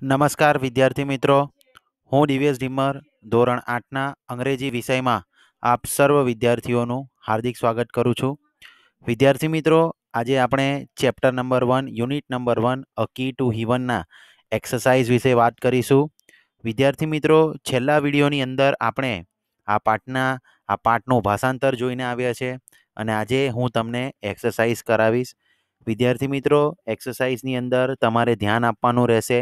નમસ્કાર વિદ્યાર્થી મિત્રો હું દિવ્યેશ ઢીમર ધોરણ આઠના અંગ્રેજી વિષયમાં આપ સર્વ વિદ્યાર્થીઓનું હાર્દિક સ્વાગત કરું છું વિદ્યાર્થી મિત્રો આજે આપણે chapter number one unit number one a key to હિવનના એક્સરસાઇઝ વિશે વાત કરીશું વિદ્યાર્થી મિત્રો છેલ્લા વિડીયોની અંદર આપણે આ પાઠના આ પાઠનું ભાષાંતર જોઈને આવ્યા છે અને આજે હું તમને એક્સરસાઇઝ કરાવીશ વિદ્યાર્થી મિત્રો એક્સરસાઇઝની અંદર તમારે ધ્યાન આપવાનું રહેશે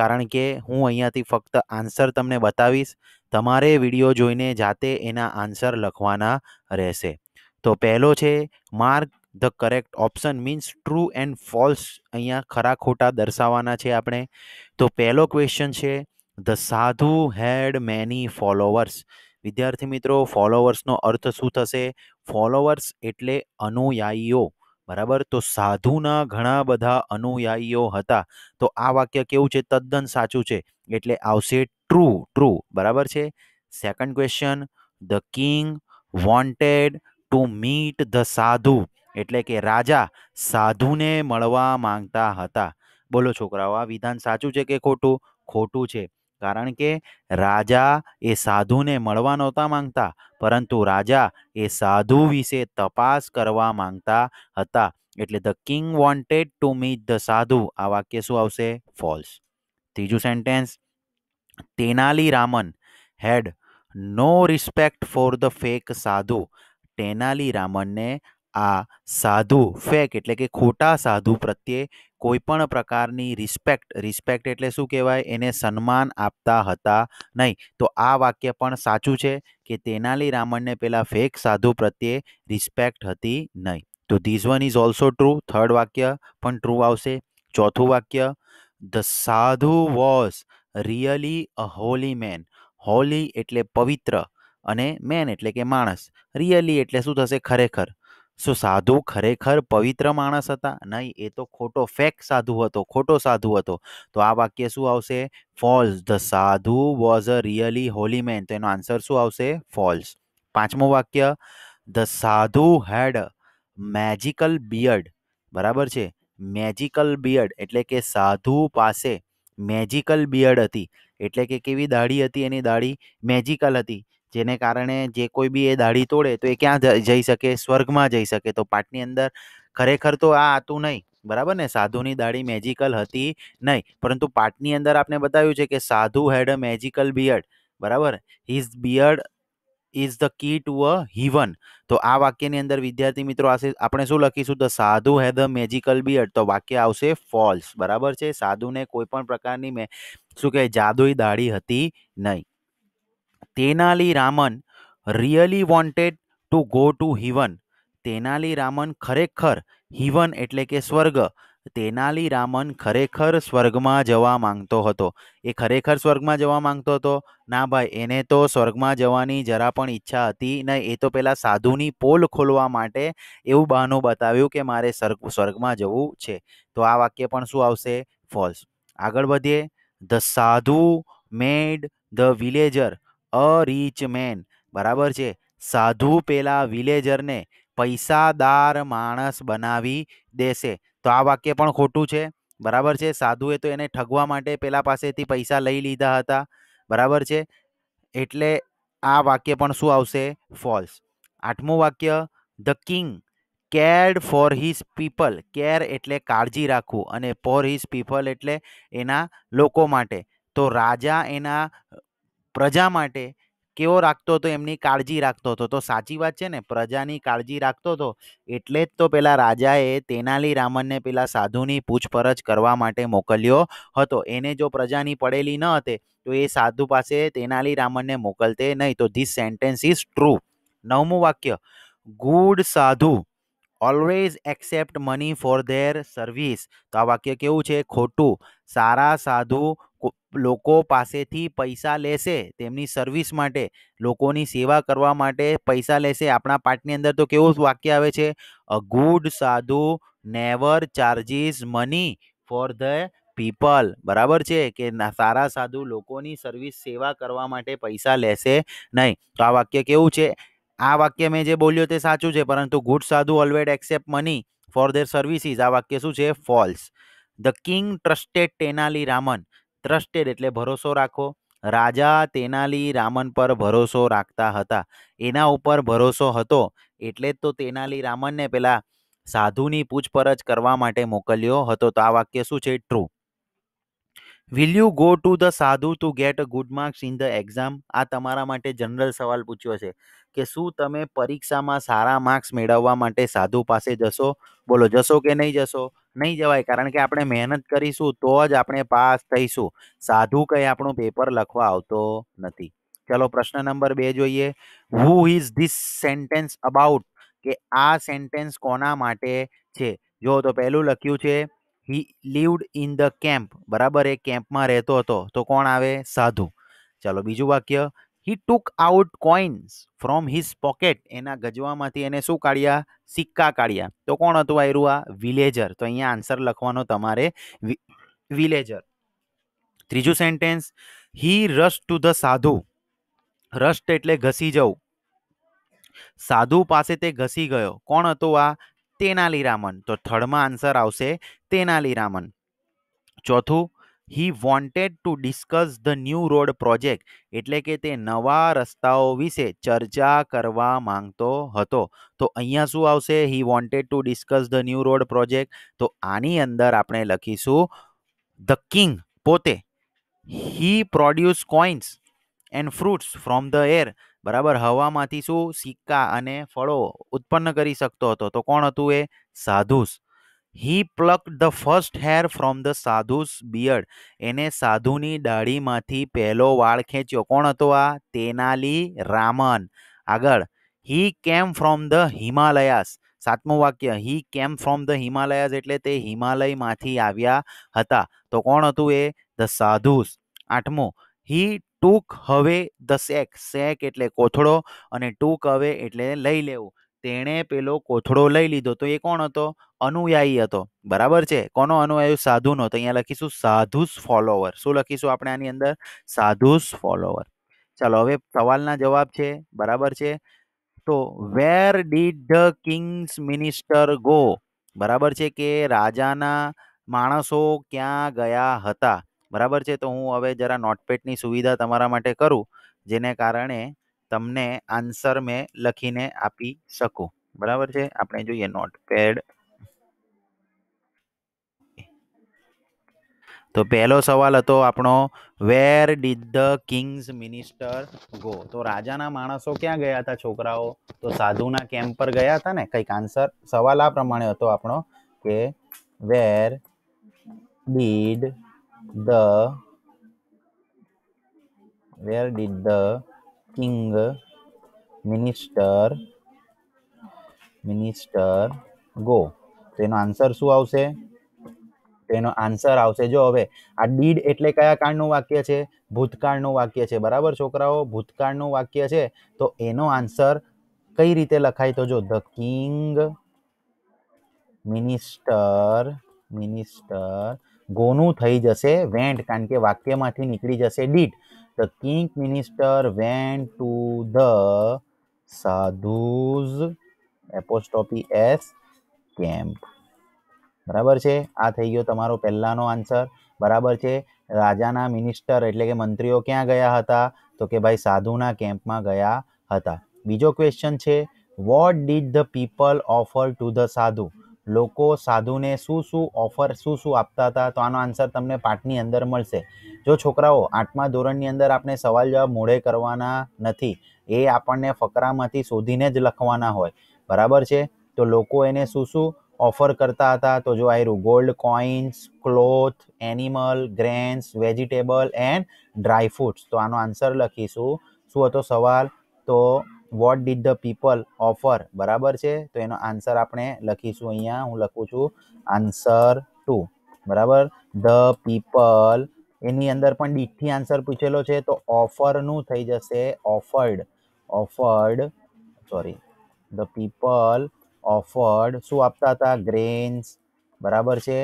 કારણ કે હું અહીંયાથી ફક્ત આન્સર તમને બતાવીશ તમારે વિડીયો જોઈને જાતે એના આન્સર લખવાના રહેશે તો પહેલો છે mark the correct option means true and false અહીંયા ખરા ખોટા દર્શાવવાના છે આપણે તો પહેલો ક્વેશ્ચન છે ધ સાધુ હેડ મેની ફોલોવર્સ વિદ્યાર્થી મિત્રો ફોલોવર્સનો અર્થ શું થશે ફોલોવર્સ એટલે અનુયાયીઓ બરાબર તો સાધુના ઘણા બધા અનુયાયીઓ હતા તો આ વાક્ય કેવું છે તદ્દન સાચું છે એટલે આવશે ટ્રુ ટ્રુ બરાબર છે second question the king wanted to meet the sadhu એટલે કે રાજા સાધુને મળવા માંગતા હતા બોલો છોકરાઓ આ વિધાન સાચું છે કે ખોટું ખોટું છે કારણ કે રાજા એ સાધુને મળવા નહોતા માંગતા પરંતુ રાજા એ સાધુ વિશે તપાસ કરવા માંગતા હતા એટલે the king wanted to meet the sadhu આ વાક્ય શું આવશે ફોલ્સ ત્રીજું sentence Tenali Raman had no respect for the fake sadhu Tenali રામનને આ સાધુ ફેક એટલે કે ખોટા સાધુ પ્રત્યે કોઈ પણ પ્રકારની રિસ્પેક્ટ રિસ્પેક્ટ એટલે શું કહેવાય એને સન્માન આપતા હતા નહીં તો આ વાક્ય પણ સાચું છે કે તેનાલી રામણને પેલા ફેક સાધુ પ્રત્યે રિસ્પેક્ટ હતી નહીં તો these one is also true third વાક્ય પણ ટ્રુ આવશે ચોથું વાક્ય the sadhu was really a holy man holy એટલે પવિત્ર અને મેન એટલે કે માણસ રિયલી એટલે શું થશે ખરેખર શું સાધુ ખરેખર પવિત્ર માણસ હતા નહીં એ તો ખોટો ફેક સાધુ હતો ખોટો સાધુ હતો તો આ વાક્ય શું આવશે false the sadhu was a really holy man તો એનો આન્સર શું આવશે ફોલ્સ પાંચમું વાક્ય ધ સાધુ હેડ મેજિકલ બિયર્ડ બરાબર છે મેજિકલ બિયર્ડ એટલે કે સાધુ પાસે મેજિકલ બિયર્ડ હતી એટલે કે કેવી દાઢી હતી એની દાઢી મેજિકલ હતી જેને કારણે જે કોઈ બી એ દાઢી તોડે તો એ ક્યાં જઈ શકે સ્વર્ગમાં જઈ શકે તો પાઠની અંદર ખરેખર તો આ હતું નહીં બરાબર ને સાધુની દાઢી મેજિકલ હતી નહીં પરંતુ પાઠની અંદર આપણે બતાવ્યું છે કે sadhu had a magical beard બરાબર his beard is the key to a heaven તો આ વાક્યની અંદર વિદ્યાર્થી મિત્રો આપણે શું લખીશું ધ સાધુ હેડ અ મેજિકલ બિયર્ડ તો વાક્ય આવશે ફોલ્સ બરાબર છે સાધુને કોઈ પણ પ્રકારની મેં શું કહે જાદુઈ દાઢી હતી નહીં Tenali Raman really wanted to go to heaven Tenali Raman ખરેખર હિવન એટલે કે સ્વર્ગ તેનાલી રામન ખરેખર સ્વર્ગમાં જવા માંગતો હતો એ ખરેખર સ્વર્ગમાં જવા માંગતો હતો ના ભાઈ એને તો સ્વર્ગમાં જવાની જરા પણ ઈચ્છા હતી નહીં એ તો પહેલાં સાધુની પોલ ખોલવા માટે એવું બહાનું બતાવ્યું કે મારે સ્વર્ગમાં જવું છે તો આ વાક્ય પણ શું આવશે ફોલ્સ આગળ વધીએ the sadhu made the villager a rich man બરાબર છે સાધુ પેલા વિલેજરને પૈસાદાર માણસ બનાવી દેશે તો આ વાક્ય પણ ખોટું છે બરાબર છે સાધુએ તો એને ઠગવા માટે પેલા પાસેથી પૈસા લઈ લીધા હતા બરાબર છે એટલે આ વાક્ય પણ શું આવશે ફોલ્સ આઠમું વાક્ય the king cared for his people care એટલે કાળજી રાખવું અને ફોર હિઝ પીપલ એટલે એના લોકો માટે તો રાજા એના પ્રજા માટે કેવો રાખતો હતો એમની કાળજી રાખતો હતો તો સાચી વાત છે ને પ્રજાની કાળજી રાખતો હતો એટલે જ તો પેલા રાજાએ તેનાલી રામનને પેલા સાધુની પૂછપરછ કરવા માટે મોકલ્યો હતો એને જો પ્રજાની પડેલી ન હતી તો એ સાધુ પાસે તેનાલી રામનને મોકલતે નહીં તો ધીસ સેન્ટેન્સ ઇઝ ટ્રુ નવમું વાક્ય good sadhu always accept money for their service તો આ વાક્ય કેવું છે ખોટું સારા સાધુ લોકો પાસેથી પૈસા લેશે તેમની સર્વિસ માટે લોકોની સેવા કરવા માટે પૈસા લેશે આપણા પાઠની અંદર તો કેવું વાક્ય આવે છે a good sadhu never charges money for the people બરાબર છે કે સારા સાધુ લોકોની સર્વિસ સેવા કરવા માટે પૈસા લેશે નહીં તો આ વાક્ય કેવું છે આ વાક્ય મેં જે બોલ્યું તે સાચું છે પરંતુ good sadhu always accept money for their services આ વાક્ય શું છે false the king trusted Tenali Raman trusted એટલે ભરોસો રાખો રાજા તેનાલી રામન પર ભરોસો રાખતા હતા એના ઉપર ભરોસો હતો એટલે જ તો તેનાલી રામનને પેલા સાધુની પૂછપરછ કરવા માટે મોકલ્યો હતો તો આ વાક્ય શું છે true will you go to the sadhu to get good marks in the exam આ તમારા માટે જનરલ સવાલ પૂછ્યો છે કે શું તમે પરીક્ષામાં સારા માર્ક્સ મેળવવા માટે સાધુ પાસે જશો બોલો જશો કે નહીં જશો નહીં જવાય કારણ કે આપણે મહેનત કરીશું તો જ આપણે પાસ થઈશું સાધુ કંઈ આપણું પેપર લખવા આવતો નથી ચલો પ્રશ્ન નંબર બે જોઈએ who is this sentence about કે આ સેન્ટેન્સ કોના માટે છે જો તો પહેલું લખ્યું છે he lived in the camp બરાબર એ કેમ્પમાં રહેતો હતો તો કોણ આવે સાધુ ચલો બીજું વાક્ય he took out coins from his pocket એના ગજવામાંથી એને શું કાઢ્યા સિક્કા કાઢ્યા તો કોણ હતું આયરું આ વિલેજર તો અહીંયા આન્સર લખવાનો તમારે વિલેજર ત્રીજું sentence he rush to the sadhu rust એટલે ઘસી જવું સાધુ પાસે તે ઘસી ગયો કોણ હતો આ તેનાલી રામન તો થર્ડમાં આન્સર આવશે તેનાલી રામન ચોથું he wanted to discuss the new road project એટલે કે તે નવા રસ્તાઓ વિશે ચર્ચા કરવા માંગતો હતો તો અહીંયા શું આવશે he wanted to discuss the new road project તો આની અંદર આપણે લખીશું ધ કિંગ પોતે he produce coins and fruits from the air બરાબર હવામાંથી શું સિક્કા અને ફળો ઉત્પન્ન કરી શકતો હતો તો કોણ હતું એ sadhu's he pluck the first hair from the sadhu's beard એને સાધુની દાઢીમાંથી પહેલો વાળ ખેંચ્યો કોણ હતો આ તેનાલી રામન આગળ હી કેમ ફ્રોમ ધ હિમાલયાસ સાતમું વાક્ય હી કેમ ફ્રોમ ધ હિમાલયાસ એટલે તે હિમાલયમાંથી આવ્યા હતા તો કોણ હતું એ ધ સાધુસ આઠમું હી ટૂક હવે ધ સેક સેક એટલે કોથળો અને ટૂક હવે એટલે લઈ લેવું તેણે પેલો કોથળો લઈ લીધો તો એ કોણ હતો અનુયાયી હતો બરાબર છે કોનો અનુયાયી સાધુનો તો અહીંયા લખીશું સાધુસ ફોલોવર શું લખીશું આપણે આની અંદર સાધુસ ફોલોવર ચાલો હવે સવાલના જવાબ છે બરાબર છે તો where did the king's minister go બરાબર છે કે રાજાના માણસો ક્યાં ગયા હતા બરાબર છે તો હું હવે જરા નોટપેડની સુવિધા તમારા માટે કરું જેને કારણે તમને આન્સર મેં લખીને આપી શકું બરાબર છે આપણે જોઈએ નોટ નોટપેડ તો પહેલો સવાલ હતો આપણો where did the king's minister go તો રાજાના માણસો ક્યાં ગયા હતા છોકરાઓ તો સાધુના કેમ્પ પર ગયા હતા ને કંઈક આન્સર સવાલ આ પ્રમાણે હતો આપણો કે where did the where did the king minister minister go તો એનો આન્સર શું આવશે તો એનો આન્સર આવશે જો હવે આ ડીડ એટલે કયા કાળનું વાક્ય છે ભૂતકાળનું વાક્ય છે બરાબર છોકરાઓ ભૂતકાળનું વાક્ય છે તો એનો આન્સર કઈ રીતે લખાય તો જો ધ કિંગ મિનિસ્ટર મિનિસ્ટર ગોનું થઈ જશે વેન્ટ કારણ કે વાક્યમાંથી નીકળી જશે did the king minister went to the sadhu's apostrophe S camp બરાબર છે આ થઈ ગયો તમારો પહેલાંનો આન્સર બરાબર છે રાજાના મિનિસ્ટર એટલે કે મંત્રીઓ ક્યાં ગયા હતા તો કે ભાઈ સાધુના કેમ્પમાં ગયા હતા બીજો ક્વેશ્ચન છે what did the people offer to the sadhu લોકો સાધુને શું શું ઓફર શું શું આપતા હતા તો આનો આન્સર તમને પાઠની અંદર મળશે જો છોકરાઓ આઠમા ધોરણની અંદર આપણે સવાલ જવાબ મોઢે કરવાના નથી એ આપણને ફકરામાંથી શોધીને જ લખવાના હોય બરાબર છે તો લોકો એને શું શું ઓફર કરતા હતા તો જો iron gold coins cloth animal grains vegetable and dry fruits તો આનો આન્સર લખીશું શું હતો સવાલ તો what did the people offer બરાબર છે તો એનો આન્સર આપણે લખીશું અહીંયા હું લખું છું આન્સર ટુ બરાબર ધ પીપલ એની અંદર પણ ડીટથી આન્સર પૂછેલો છે તો ઓફરનું થઈ જશે offered offered sorry the people offered શું આપતા હતા ગ્રેન્સ બરાબર છે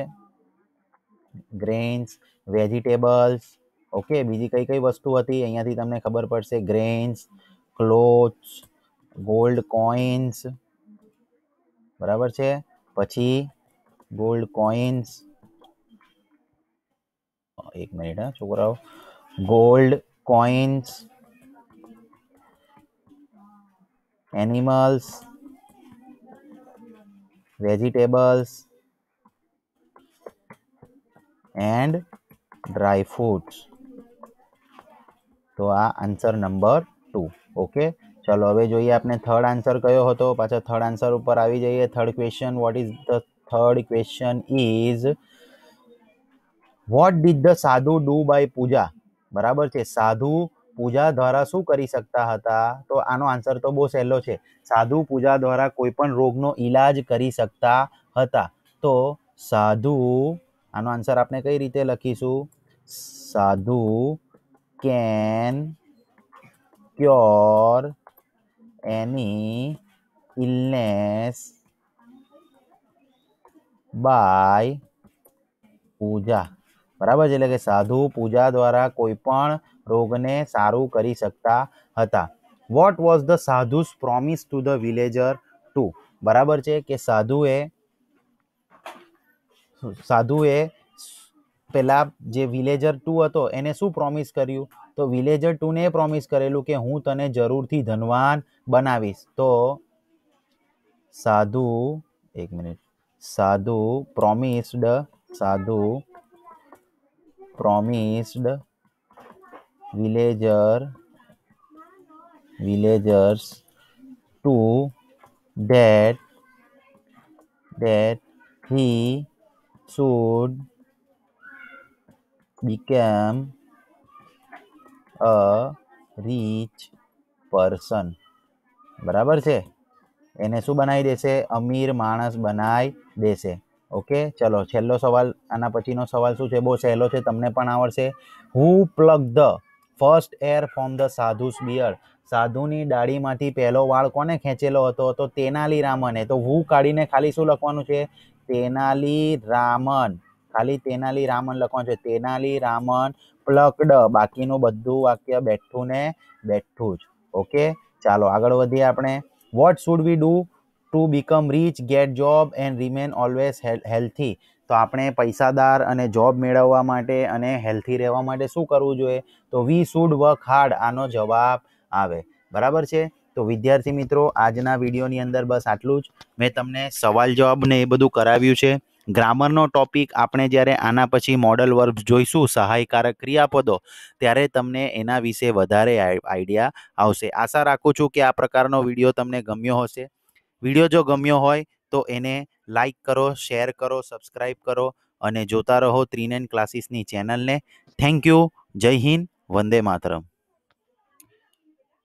ગ્રેન્સ વેજીટેબલ્સ ઓકે બીજી કઈ કઈ વસ્તુ હતી અહીંયાથી તમને ખબર પડશે ગ્રેન્સ ક્લોથ્સ ગોલ્ડ કોઈન્સ બરાબર છે પછી ગોલ્ડ કોઇન્સ એક મિનિટ હા છોકરાઓ gold coins animals vegetables and dry fruits તો આ આન્સર નંબર ટુ ઓકે ચાલો હવે જોઈએ આપણે થર્ડ આન્સર કયો હતો પાછા થર્ડ આન્સર ઉપર આવી જઈએ third question what is the third question is what did the sadhu do by puja બરાબર છે સાધુ પૂજા દ્વારા શું કરી શકતા હતા તો આનો આન્સર તો બહુ સહેલો છે સાધુ પૂજા દ્વારા કોઈ પણ રોગનો ઈલાજ કરી શકતા હતા તો સાધુ આનો આન્સર આપણે કઈ રીતે લખીશું sadhu can cure any illness by puja બરાબર છે એટલે કે સાધુ પૂજા દ્વારા કોઈ પણ રોગને સારું કરી શકતા હતા what was the sadhu's promise to the villager to બરાબર છે કે સાધુએ સાધુએ પેલા જે વિલેજર ટુ હતો એને શું પ્રોમિસ કર્યું તો વિલેજર ટુને પ્રોમિસ કરેલું કે હું તને જરૂરથી ધનવાન બનાવીશ તો સાધુ એક minute sadhu promised sadhu promised villager villagers to that that he should become a rich person બરાબર છે એને શું બનાવી દેશે અમીર માણસ બનાવી દેશે ઓકે ચલો છેલ્લો સવાલ આના પછીનો સવાલ શું છે બહુ સહેલો છે તમને પણ આવડશે who pluck the first hair from the sadhu's beard સાધુની ડાળીમાંથી પહેલો વાળ કોને ખેંચેલો હતો તો તેનાલી રામને તો હું કાઢીને ખાલી શું લખવાનું છે તેનાલી રામન ખાલી તેનાલી રામન લખવાનું છે તેનાલી રામન પ્લકડ બાકીનું બધું વાક્ય બેઠું ને બેઠું જ ઓકે ચાલો આગળ વધીએ આપણે what should we do to become rich get job and remain always healthy તો આપણે પૈસાદાર અને જોબ મેળવવા માટે અને હેલ્થી રહેવા માટે શું કરવું જોઈએ તો વી શુડ વર્ક હાર્ડ આનો જવાબ આવે બરાબર છે તો વિદ્યાર્થી મિત્રો આજના વિડીયોની અંદર બસ આટલું જ મેં તમને સવાલ જવાબ ને એ બધું કરાવ્યું છે ગ્રામરનો ટોપિક આપણે જ્યારે આના પછી મોડલ વર્ગ જોઈશું સહાયકારક ક્રિયાપદો ત્યારે તમને એના વિશે વધારે આઈડિયા આવશે આશા રાખું છું કે આ પ્રકારનો વિડીયો તમને ગમ્યો હશે વિડીયો જો ગમ્યો હોય તો એને લાઈક કરો શેર કરો સબસ્ક્રાઈબ કરો અને જોતા રહો ત્રિનેન ક્લાસીસની ચેનલને થેન્ક યુ જય હિન્દ વંદે માતરમ